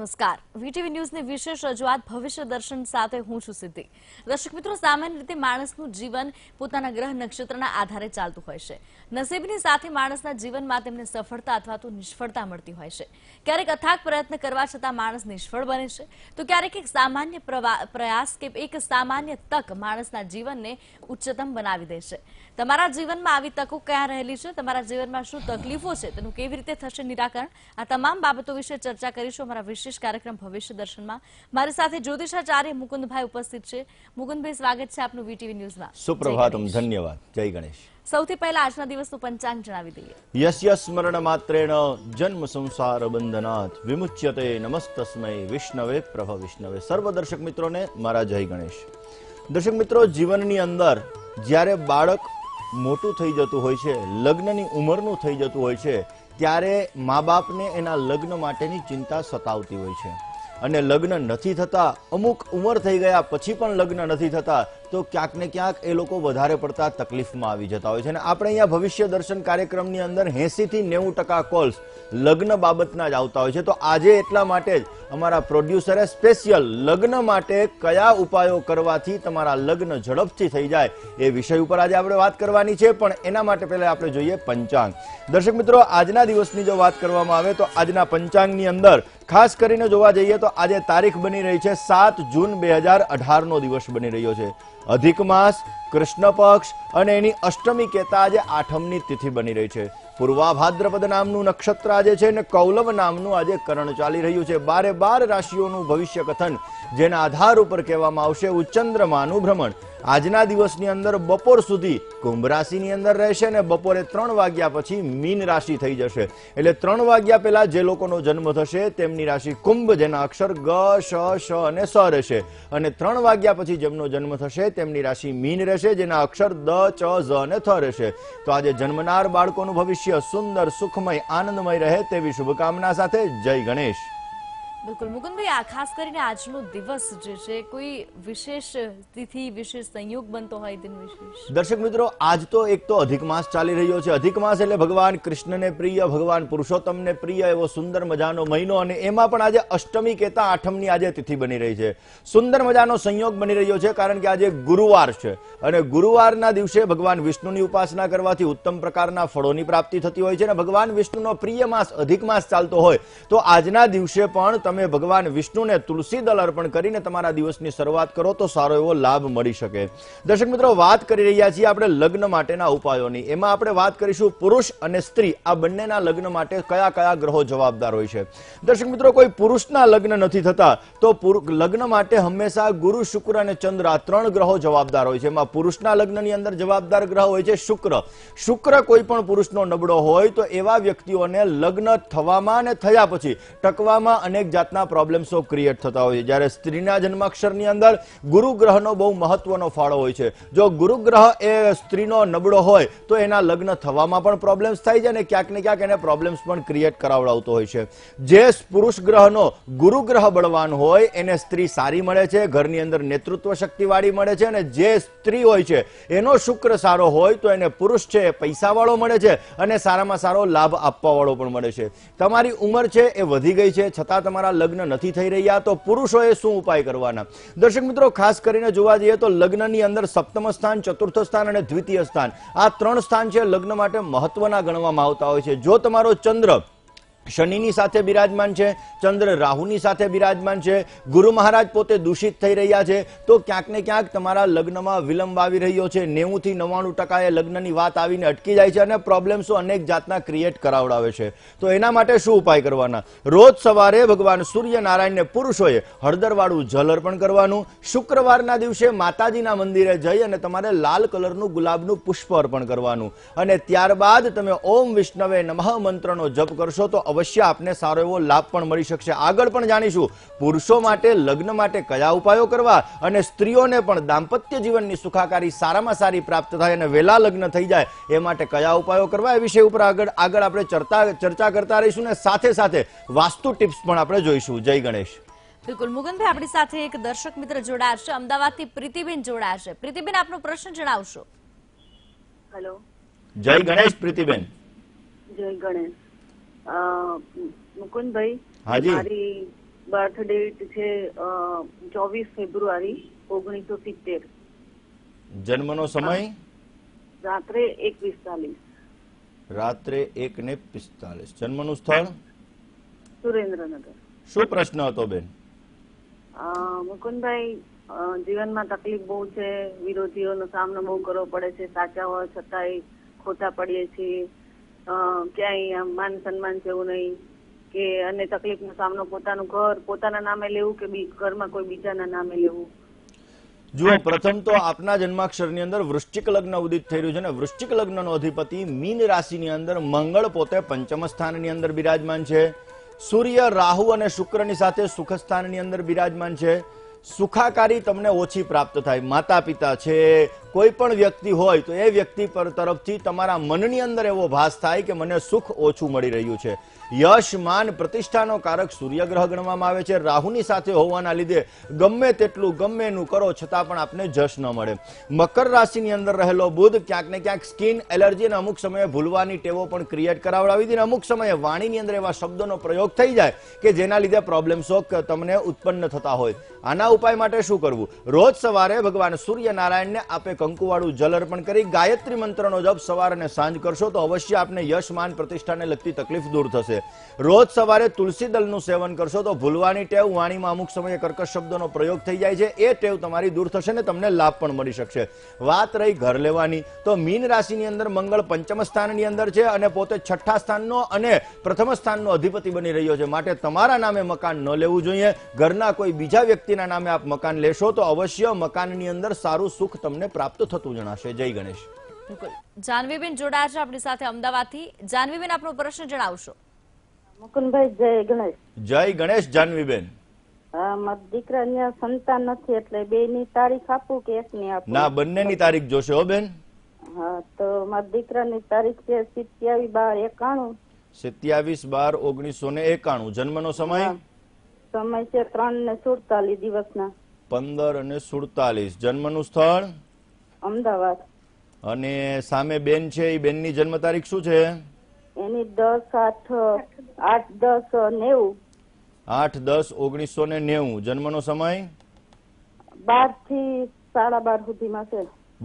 નમસ્કાર વીટીવી ન્યૂઝની વિશેષ રજૂઆત ભવિષ્ય દર્શન સાથે હું છું સિદ્ધિ દર્શક મિત્રો સામાન્ય રીતે માણસનું જીવન પોતાના ગ્રહ નક્ષત્રના આધારે ચાલતું હોય છે નસીબની સાથે માણસના જીવનમાં તેમને સફળતા અથવા તો નિષ્ફળતા મળતી હોય છે ક્યારેક અથાગ પ્રયત્ન કરવા છતાં માણસ નિષ્ફળ બને છે તો ક્યારેક એક સામાન્ય પ્રયાસ કે એક સામાન્ય તક માણસના જીવનને ઉચ્ચતમ બનાવી દે છે તમારા જીવનમાં આવી તકો ક્યાં રહેલી છે તમારા જીવનમાં શું તકલીફો છે તેનું કેવી રીતે થશે નિરાકરણ આ તમામ બાબતો વિશે ચર્ચા કરીશું અમારા વિશેષ કાર્યક્રમ ભવિષ્ય દર્શનમાં મારી સાથે જ્યોતિષાચાર્ય મુકુંદભાઈ ઉપસ્થિત છે મુકુંદભાઈ સ્વાગત છે આપનું વીટીવી ન્યૂઝમાં સુપ્રભાત ધન્યવાદ જય ગણેશ સૌથી પહેલા આજના દિવસનું પંચાંગ જણાવી દઈએ યસ સ્મરણ માત્રેણ જન્મ સંસાર બંધનાથ વિમુચ્યતે નમસ્તસ્મય વિષ્ણવે પ્રભ વિષ્ણવે સર્વ દર્શક મિત્રોને મારા જય ગણેશ દર્શક મિત્રો જીવનની અંદર જ્યારે બાળક મોટું થઈ જતું હોય છે લગ્નની ઉંમરનું થઈ જતું હોય છે ત્યારે મા બાપને એના લગ્ન માટેની ચિંતા સતાવતી હોય છે અને લગ્ન નથી થતા અમુક ઉંમર થઈ ગયા પછી પણ લગ્ન નથી થતા તો ક્યાંક ને ક્યાંક એ લોકો વધારે પડતા તકલીફમાં આવી જતા હોય છે અને આપણે અહીંયા ભવિષ્ય દર્શન કાર્યક્રમની અંદર એંસીથી નેવું ટકા કોલ્સ લગ્ન બાબતના જ આવતા હોય છે તો આજે એટલા માટે જ અમારા પ્રોડ્યુસરે સ્પેશિયલ લગ્ન માટે કયા ઉપાયો કરવાથી તમારા લગ્ન ઝડપથી થઈ જાય એ વિષય ઉપર આજે આપણે વાત કરવાની છે પણ એના માટે પહેલાં આપણે જોઈએ પંચાંગ દર્શક મિત્રો આજના દિવસની જો વાત કરવામાં આવે તો આજના પંચાંગની અંદર ખાસ કરીને જોવા જઈએ તો આજે તારીખ બની રહી છે સાત જૂન બે હજાર અઢારનો દિવસ બની રહ્યો છે અધિક માસ કૃષ્ણ પક્ષ અને એની અષ્ટમી કહેતા આજે આઠમની તિથિ બની રહી છે પૂર્વાભાદ્રપદ નામનું નક્ષત્ર આજે છે અને કૌલવ નામનું આજે કરણ ચાલી રહ્યું છે બારે બાર રાશિઓનું ભવિષ્ય કથન જેના આધાર ઉપર કહેવામાં આવશે ઉચ્ચંદ્રમાનું ભ્રમણ આજના દિવસની અંદર બપોર સુધી કુંભ રાશિની અંદર રહેશે અને બપોરે ત્રણ વાગ્યા પછી મીન રાશિ થઈ જશે એટલે ત્રણ વાગ્યા પહેલા જે લોકોનો જન્મ થશે તેમની રાશિ કુંભ જેના અક્ષર ગ શ શ અને સ રહેશે અને ત્રણ વાગ્યા પછી જેમનો જન્મ થશે તેમની રાશિ મીન રહેશે રહેશે જેના અક્ષર દ ચ ઝ અને થ રહેશે તો આજે જન્મનાર બાળકોનું ભવિષ્ય સુંદર સુખમય આનંદમય રહે તેવી શુભકામના સાથે જય ગણેશ બિલકુલ મુકુંદભાઈ આ ખાસ કરીને આજનો દિવસ જે છે કોઈ વિશેષ તિથિ વિશેષ સંયોગ બનતો હોય દિન વિશેષ દર્શક મિત્રો આજ તો એક તો અધિક માસ ચાલી રહ્યો છે અધિક માસ એટલે ભગવાન કૃષ્ણને પ્રિય ભગવાન પુરુષોત્તમને પ્રિય એવો સુંદર મજાનો મહિનો અને એમાં પણ આજે અષ્ટમી કેતા આઠમની આજે તિથિ બની રહી છે સુંદર મજાનો સંયોગ બની રહ્યો છે કારણ કે આજે ગુરુવાર છે અને ગુરુવારના દિવસે ભગવાન વિષ્ણુની ઉપાસના કરવાથી ઉત્તમ પ્રકારના ફળોની પ્રાપ્તિ થતી હોય છે અને ભગવાન વિષ્ણુનો પ્રિય માસ અધિક માસ ચાલતો હોય તો આજના દિવસે પણ તમે ભગવાન વિષ્ણુને તુલસી દલ અર્પણ કરીને તમારા દિવસની શરૂઆત કરો તો સારો એવો લાભ મળી શકે દર્શક મિત્રો વાત કરી રહ્યા છીએ આપણે લગ્ન માટેના ઉપાયોની એમાં આપણે વાત કરીશું પુરુષ અને સ્ત્રી આ બંનેના લગ્ન માટે કયા કયા ગ્રહો જવાબદાર હોય છે દર્શક મિત્રો કોઈ પુરુષના લગ્ન નથી થતા તો લગ્ન માટે હંમેશા ગુરુ શુક્ર અને ચંદ્ર આ ત્રણ ગ્રહો જવાબદાર હોય છે એમાં પુરુષના લગ્નની અંદર જવાબદાર ગ્રહ હોય છે શુક્ર શુક્ર કોઈ પણ પુરુષનો નબળો હોય તો એવા વ્યક્તિઓને લગ્ન થવામાં અને થયા પછી ટકવામાં અનેક જાતના પ્રોબ્લેમ્સો ક્રિએટ થતા હોય છે જ્યારે સ્ત્રીના જન્માક્ષરની અંદર ગુરુ બહુ મહત્વનો ફાળો હોય છે જો ગુરુ એ સ્ત્રીનો નબળો હોય તો એના લગ્ન થવામાં પણ પ્રોબ્લેમ્સ થાય છે અને ક્યાંક ને ક્યાંક એને પ્રોબ્લેમ્સ પણ ક્રિએટ કરાવડાવતો હોય છે જે પુરુષ ગ્રહનો ગુરુ બળવાન હોય એને સ્ત્રી સારી મળે છે ઘરની અંદર નેતૃત્વ શક્તિવાળી મળે છે અને જે સ્ત્રી હોય છે એનો શુક્ર સારો હોય તો એને પુરુષ છે એ પૈસાવાળો મળે છે અને સારામાં સારો લાભ આપવાવાળો પણ મળે છે તમારી ઉંમર છે એ વધી ગઈ છે છતાં તમારા પુરુષોના લગ્ન નથી થઈ રહ્યા તો પુરુષોએ શું ઉપાય કરવાના દર્શક મિત્રો ખાસ કરીને જોવા જઈએ તો લગ્નની અંદર સપ્તમ સ્થાન ચતુર્થ સ્થાન અને દ્વિતીય સ્થાન આ ત્રણ સ્થાન છે લગ્ન માટે મહત્વના ગણવામાં આવતા હોય છે જો તમારો ચંદ્ર શનિની સાથે બિરાજમાન છે ચંદ્ર રાહુની સાથે બિરાજમાન છે ગુરુ મહારાજ પોતે દૂષિત થઈ રહ્યા છે તો ક્યાંક ને ક્યાંક તમારા લગ્નમાં વિલંબ આવી રહ્યો છે નેવુંથી નવાણું ટકા એ લગ્નની વાત આવીને અટકી જાય છે અને પ્રોબ્લેમ્સો અનેક જાતના ક્રિએટ કરાવડાવે છે તો એના માટે શું ઉપાય કરવાના રોજ સવારે ભગવાન સૂર્યનારાયણને પુરુષોએ હળદરવાળું જલ અર્પણ કરવાનું શુક્રવારના દિવસે માતાજીના મંદિરે જઈ અને તમારે લાલ કલરનું ગુલાબનું પુષ્પ અર્પણ કરવાનું અને ત્યારબાદ તમે ઓમ વિષ્ણવે નમઃ મંત્રનો જપ કરશો તો અવશ્ય અવશ્ય આપને સારો એવો લાભ પણ મળી શકશે આગળ પણ જાણીશું પુરુષો માટે લગ્ન માટે કયા ઉપાયો કરવા અને સ્ત્રીઓને પણ દાંપત્ય જીવનની સુખાકારી સારામાં સારી પ્રાપ્ત થાય અને વહેલા લગ્ન થઈ જાય એ માટે કયા ઉપાયો કરવા એ વિષય ઉપર આગળ આગળ આપણે ચર્ચા કરતા રહીશું અને સાથે સાથે વાસ્તુ ટિપ્સ પણ આપણે જોઈશું જય ગણેશ બિલકુલ મુગનભાઈ આપણી સાથે એક દર્શક મિત્ર જોડાશે અમદાવાદથી પ્રીતિબેન જોડાશે પ્રીતિબેન આપનો પ્રશ્ન જણાવશો હેલો જય ગણેશ પ્રીતિબેન જય ગણેશ મુકુંદભાઈ મારી બર્થ ડેટ છે ચોવીસ ફેબ્રુઆરી ઓગણીસો સિત્તેર જન્મનો સમય રાત્રે એક પિસ્તાલીસ રાત્રે એક ને પિસ્તાલીસ જન્મનું સ્થળ સુરેન્દ્રનગર શું પ્રશ્ન હતો બેન મુકુંદભાઈ જીવનમાં તકલીફ બહુ છે વિરોધીઓનો સામનો બહુ કરવો પડે છે સાચા હોય છતાંય ખોટા પડીએ છીએ ક્યાંય માન સન્માન જેવું નહીં કે અને તકલીફનો સામનો પોતાનું ઘર પોતાના નામે લેવું કે ઘરમાં કોઈ બીજાના નામે લેવું જુઓ પ્રથમ તો આપના જન્માક્ષરની અંદર વૃશ્ચિક લગ્ન ઉદિત થઈ રહ્યું છે અને વૃશ્ચિક લગ્નનો અધિપતિ મીન ની અંદર મંગળ પોતે પંચમ સ્થાનની અંદર બિરાજમાન છે સૂર્ય રાહુ અને શુક્રની સાથે સુખ સ્થાનની અંદર બિરાજમાન છે સુખાકારી તમને ઓછી પ્રાપ્ત થાય માતા પિતા છે કોઈ પણ વ્યક્તિ હોય તો એ વ્યક્તિ પર તરફથી તમારા મનની અંદર એવો ભાસ થાય કે મને સુખ ઓછું મળી રહ્યું છે યશ માન પ્રતિષ્ઠાનો કારક સૂર્યગ્રહ ગણવામાં આવે છે રાહુની સાથે હોવાના લીધે ગમે તેટલું ગમે એનું કરો છતાં પણ આપને જશ ન મળે મકર રાશિની અંદર રહેલો બુધ ક્યાંક ને ક્યાંક સ્કિન એલર્જીને અમુક સમયે ભૂલવાની ટેવો પણ ક્રિએટ કરાવડાવી દીધી અમુક સમયે વાણીની અંદર એવા શબ્દોનો પ્રયોગ થઈ જાય કે જેના લીધે પ્રોબ્લેમ પ્રોબ્લેમ્સો તમને ઉત્પન્ન થતા હોય આના ઉપાય માટે શું કરવું રોજ સવારે ભગવાન સૂર્યનારાયણને આપે કંકુવાળું જલ અર્પણ કરી ગાયત્રી મંત્રનો જપ સવાર અને સાંજ કરશો તો અવશ્ય આપને યશ માન પ્રતિષ્ઠાને લગતી તકલીફ દૂર થશે રોજ સવારે તુલસી દલનું સેવન કરશો તો ભૂલવાની ટેવ વાણીમાં અમુક સમયે કર્કશ શબ્દોનો પ્રયોગ થઈ જાય છે એ ટેવ તમારી દૂર થશે ને તમને લાભ પણ મળી શકશે વાત રહી ઘર લેવાની તો મીન રાશિની અંદર મંગળ પંચમ સ્થાનની અંદર છે અને પોતે છઠ્ઠા સ્થાનનો અને પ્રથમ સ્થાનનો અધિપતિ બની રહ્યો છે માટે તમારા નામે મકાન ન લેવું જોઈએ ઘરના કોઈ બીજા વ્યક્તિના નામે આપ મકાન લેશો તો અવશ્ય મકાનની અંદર સારું સુખ તમને પ્રાપ્ત પ્રાપ્ત થતું જણાશે જય ગણેશ જાનવીબેન જોડાયા છે આપણી સાથે અમદાવાદથી જાનવીબેન આપનો પ્રશ્ન જણાવશો મુકુંદભાઈ જય ગણેશ જય ગણેશ જાનવીબેન મારા દીકરા ની તારીખ છે સિત્યાવીસ બાર એકાણું સત્યાવીસ બાર ઓગણીસો ને એકાણું જન્મનો સમય સમય છે ત્રણ ને સુડતાલીસ દિવસના પંદર અને સુડતાલીસ જન્મનું સ્થળ અમદાવાદ અને સામે બેન છે એ બેનની જન્મ તારીખ શું છે એની દસ આઠ આઠ દસ નેવું આઠ દસ ઓગણીસો ને નેવું જન્મનો સમય બાર થી સાડા બાર સુધીમાં છે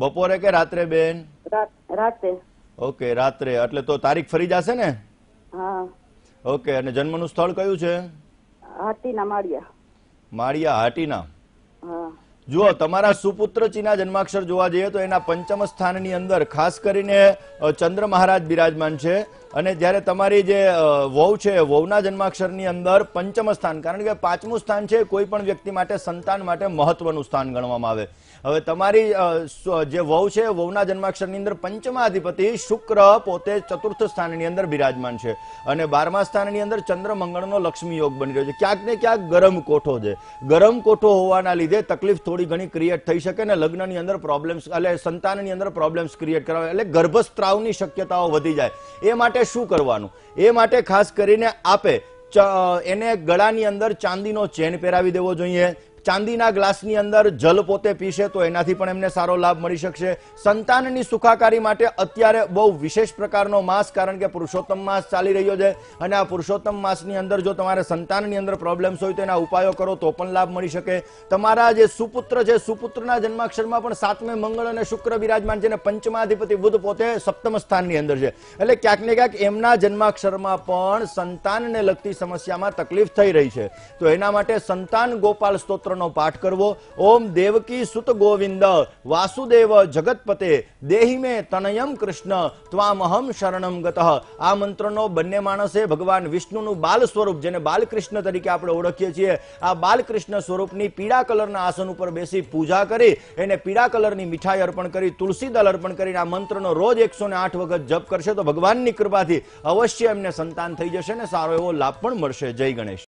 બપોરે કે રાત્રે બેન રાતે ઓકે રાત્રે એટલે તો તારીખ ફરી જશે ને હા ઓકે અને જન્મનું સ્થળ કયું છે હાટીના માળિયા માળિયા હાટીના હા જુઓ તમારા સુપુત્ર ચીના જન્માક્ષર જોવા જઈએ તો એના પંચમ સ્થાનની અંદર ખાસ કરીને ચંદ્ર મહારાજ બિરાજમાન છે અને જ્યારે તમારી જે વહુ છે વહુના જન્માક્ષરની અંદર પંચમ સ્થાન કારણ કે પાંચમું સ્થાન છે કોઈ પણ વ્યક્તિ માટે સંતાન માટે મહત્વનું સ્થાન ગણવામાં આવે હવે તમારી જે વહુ છે વહુના જન્માક્ષરની અંદર પંચમાધિપતિ શુક્ર પોતે ચતુર્થ સ્થાનની અંદર બિરાજમાન છે અને બારમા સ્થાનની અંદર ચંદ્ર મંગળનો લક્ષ્મી યોગ બની રહ્યો છે ક્યાંક ને ક્યાંક ગરમ કોઠો છે ગરમ કોઠો હોવાના લીધે તકલીફ થોડી ઘણી ક્રિએટ થઈ શકે ને લગ્નની અંદર પ્રોબ્લેમ્સ એટલે સંતાનની અંદર પ્રોબ્લેમ્સ ક્રિએટ કરવા એટલે ગર્ભસ્ત્રાવની શક્યતાઓ વધી જાય એ માટે શું કરવાનું એ માટે ખાસ કરીને આપે એને ગળાની અંદર ચાંદીનો ચેન પહેરાવી દેવો જોઈએ ચાંદીના ગ્લાસની અંદર જલ પોતે પીશે તો એનાથી પણ એમને સારો લાભ મળી શકશે સંતાનની સુખાકારી માટે અત્યારે બહુ વિશેષ પ્રકારનો માસ કારણ કે પુરુષોત્તમ માસ ચાલી રહ્યો છે અને આ પુરુષોત્તમ માસની અંદર જો તમારે સંતાનની અંદર પ્રોબ્લેમ્સ હોય તો એના ઉપાયો કરો તો પણ લાભ મળી શકે તમારા જે સુપુત્ર છે સુપુત્રના જન્માક્ષરમાં પણ સાતમે મંગળ અને શુક્ર બિરાજમાન છે અને પંચમાધિપતિ બુધ પોતે સપ્તમ સ્થાનની અંદર છે એટલે ક્યાંક ને ક્યાંક એમના જન્માક્ષરમાં પણ સંતાનને લગતી સમસ્યામાં તકલીફ થઈ રહી છે તો એના માટે સંતાન ગોપાલ સ્તોત્ર મંત્રનો પાઠ કરવો ઓમ દેવકી સુત ગોવિંદ વાસુદેવ જગતપતે દેહી મે તનયમ કૃષ્ણ ત્વામહમ શરણમ ગત આ મંત્રનો બંને માણસે ભગવાન વિષ્ણુનું બાલ સ્વરૂપ જેને બાલકૃષ્ણ તરીકે આપણે ઓળખીએ છીએ આ બાલકૃષ્ણ સ્વરૂપની પીળા કલરના આસન ઉપર બેસી પૂજા કરી એને પીળા કલરની મીઠાઈ અર્પણ કરી તુલસી દલ અર્પણ કરીને આ મંત્રનો રોજ એકસો વખત જપ કરશે તો ભગવાનની કૃપાથી અવશ્ય એમને સંતાન થઈ જશે ને સારો એવો લાભ પણ મળશે જય ગણેશ